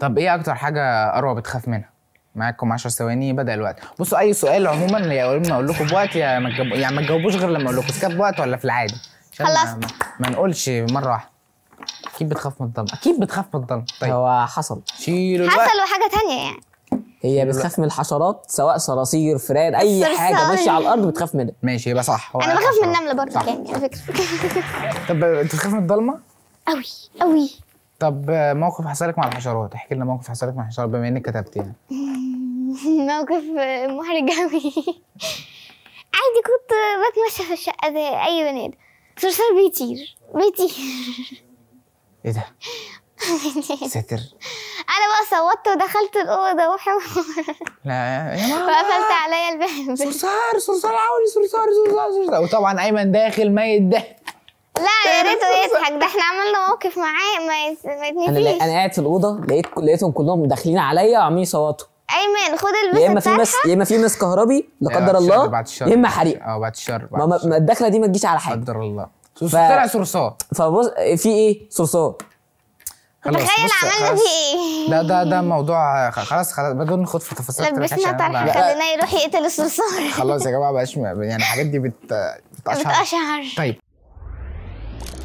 طب ايه اكتر حاجه اروى بتخاف منها معاكم 10 ثواني بدا الوقت بصوا اي سؤال عموما يا اما اقول لكم بوقت يا ما يعني ما تجاوبوش غير لما اقول لكم سكات بوقت ولا في العادي خلاص ما, ما نقولش مره واحده اكيد بتخاف من الضلمه اكيد بتخاف من الضلمه طيب هو حصل شيلوا الوقت حصل وحاجه ثانيه يعني هي بتخاف من الحشرات سواء صراصير فران اي حاجه ماشيه على الارض بتخاف منها ماشي يبقى صح هو انا بخاف من النمله برضه يعني على فكره طب انت بتخاف من الضلمه قوي قوي طب موقف حصل لك مع الحشرات احكي لنا موقف حصل لك مع الحشرات بما انك كتبت يعني موقف محرج قوي عادي كنت بتمشى في الشقه زي اي بني ادم صرصار بيطير بيطير ايه ده؟ ساتر انا بقى صوتت ودخلت الاوضه وحوار لا يا ماما وقفلت عليا الباب صرصار صرصار عوري صرصار صرصار صرصار وطبعا ايمن داخل ميت ده لا يا إيه، ريته يضحك ده احنا عملنا موقف معاه ما يتنسيش انا انا قاعد في الاوضه لقيت لقيتهم كلهم داخلين عليا وعاملين يصوتوا ايمن خد البس يا اما في مس يا اما في مس كهربي لا إيه، قدر الله يا اما حريق اه بعد الشر ما, ما الدخله دي ما تجيش على حاجه قدر الله ف... طلع صرصار فبص في ايه صرصار تخيل عملنا في ايه لا ده ده موضوع خلاص خلاص بدون نخوض في تفاصيل لبسنا طرح خليناه يروح يقتل الصرصار خلاص يا جماعه بقاش يعني الحاجات دي بت بتقشعر بتقشعر طيب